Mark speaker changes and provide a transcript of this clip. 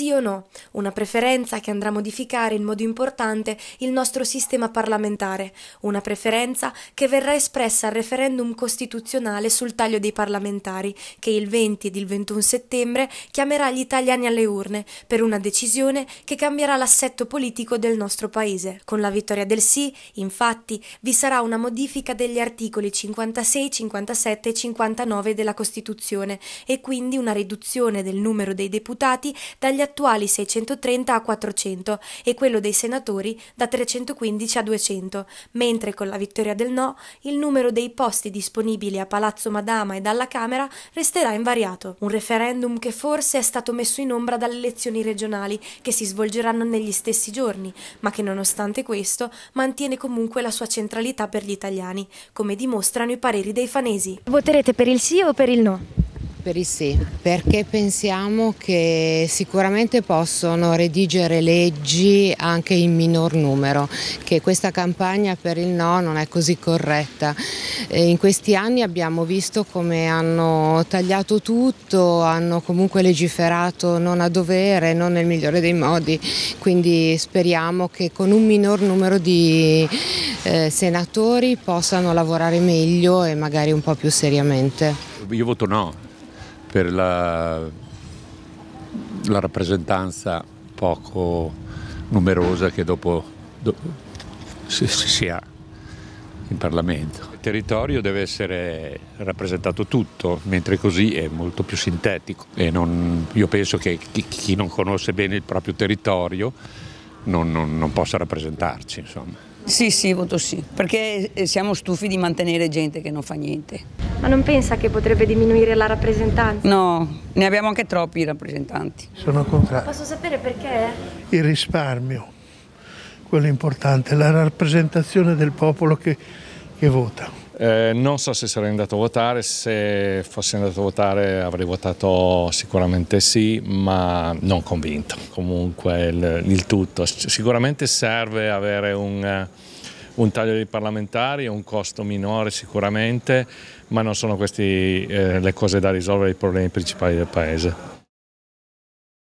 Speaker 1: sì o no, una preferenza che andrà a modificare in modo importante il nostro sistema parlamentare, una preferenza che verrà espressa al referendum costituzionale sul taglio dei parlamentari, che il 20 ed il 21 settembre chiamerà gli italiani alle urne per una decisione che cambierà l'assetto politico del nostro paese. Con la vittoria del sì, infatti, vi sarà una modifica degli articoli 56, 57 e 59 della Costituzione e quindi una riduzione del numero dei deputati dagli attuali attuali 630 a 400 e quello dei senatori da 315 a 200, mentre con la vittoria del no il numero dei posti disponibili a Palazzo Madama e dalla Camera resterà invariato. Un referendum che forse è stato messo in ombra dalle elezioni regionali che si svolgeranno negli stessi giorni, ma che nonostante questo mantiene comunque la sua centralità per gli italiani, come dimostrano i pareri dei fanesi. Voterete per il sì o per il no?
Speaker 2: per il sì, perché pensiamo che sicuramente possono redigere leggi anche in minor numero, che questa campagna per il no non è così corretta. Eh, in questi anni abbiamo visto come hanno tagliato tutto, hanno comunque legiferato non a dovere, non nel migliore dei modi, quindi speriamo che con un minor numero di eh, senatori possano lavorare meglio e magari un po' più seriamente.
Speaker 3: Io voto no, per la, la rappresentanza poco numerosa che dopo, dopo si, si ha in Parlamento. Il territorio deve essere rappresentato tutto, mentre così è molto più sintetico. Non, io penso che chi, chi, non conosce bene il proprio territorio non, non, non possa rappresentarci. Insomma.
Speaker 1: Sì, sì, voto sì, perché eh, siamo stufi di mantenere gente che non fa niente. Ma non pensa che potrebbe diminuire la rappresentanza? No, ne abbiamo anche troppi rappresentanti.
Speaker 3: Sono contrario.
Speaker 1: Posso sapere perché?
Speaker 3: Il risparmio, quello importante, la rappresentazione del popolo che, che vota.
Speaker 4: Eh, non so se sarei andato a votare, se fossi andato a votare avrei votato sicuramente sì, ma non convinto. Comunque il, il tutto. Sicuramente serve avere un, un, taglio dei parlamentari, un costo minore sicuramente, ma non sono queste eh, le cose da risolvere i problemi principali del Paese.